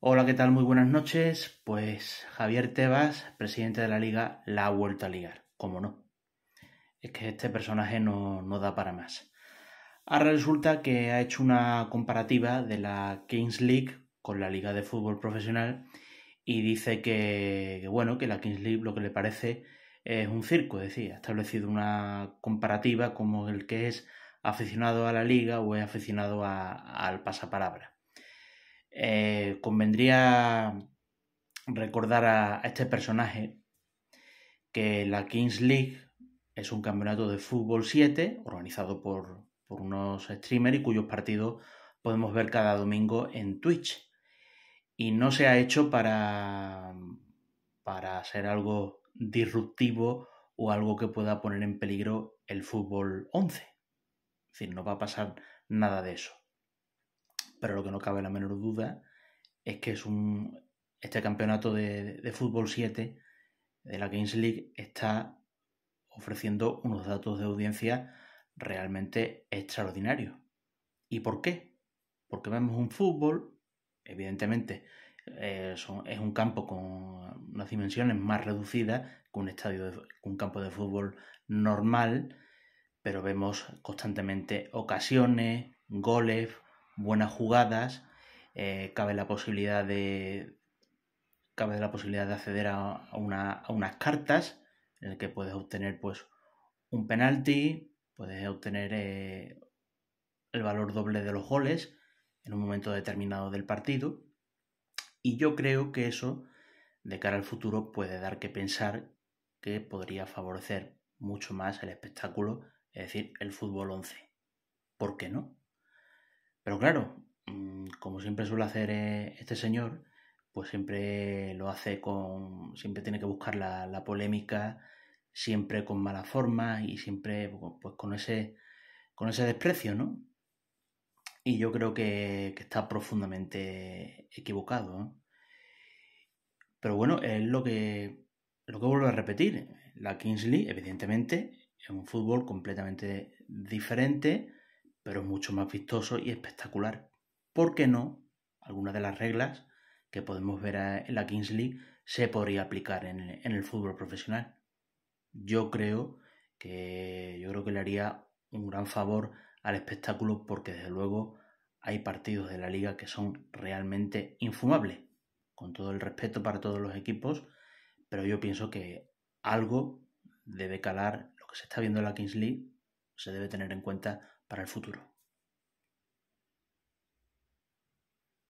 Hola, ¿qué tal? Muy buenas noches. Pues Javier Tebas, presidente de la liga, la ha vuelto a ligar. ¿Cómo no? Es que este personaje no, da para más. Ahora resulta que ha hecho una comparativa de la Kings League con la liga de fútbol profesional y dice que, bueno, que la Kings League lo que le parece es un circo, es decir, ha establecido una comparativa como el que es aficionado a la liga o es aficionado al pasaparabra. Eh, convendría recordar a, este personaje que la Kings League es un campeonato de fútbol 7 organizado por, unos streamers y cuyos partidos podemos ver cada domingo en Twitch. Y no se ha hecho para, para hacer algo disruptivo o algo que pueda poner en peligro el fútbol 11. Es decir, no va a pasar nada de eso pero lo que no cabe la menor duda es que es un, este campeonato de, fútbol 7 de la Games League está ofreciendo unos datos de audiencia realmente extraordinarios. ¿Y por qué? Porque vemos un fútbol, evidentemente eh, es un campo con unas dimensiones más reducidas que un estadio, de, un campo de fútbol normal, pero vemos constantemente ocasiones, goles, buenas jugadas, eh, cabe la posibilidad de cabe la posibilidad de acceder a, unas cartas en las que puedes obtener pues un penalti, puedes obtener eh, el valor doble de los goles en un momento determinado del partido y yo creo que eso de cara al futuro puede dar que pensar que podría favorecer mucho más el espectáculo, es decir, el fútbol 11. ¿Por qué no? Pero claro, mm, como siempre suele hacer eh, este señor, pues siempre lo hace con, siempre tiene que buscar la, polémica, siempre con mala forma y siempre pues con ese, con ese desprecio, ¿no? Y yo creo que, está profundamente equivocado. ¿no? Pero bueno, es lo que, lo que vuelvo a repetir. La Kingsley, evidentemente, es un fútbol completamente diferente pero es mucho más vistoso y espectacular. ¿Por qué no? Algunas de las reglas que podemos ver en la Kings League se podría aplicar en, el fútbol profesional. Yo creo que yo creo que le haría un gran favor al espectáculo porque desde luego hay partidos de la liga que son realmente infumables, con todo el respeto para todos los equipos, pero yo pienso que algo debe calar lo que se está viendo en la Kings League se debe tener en cuenta para el futuro.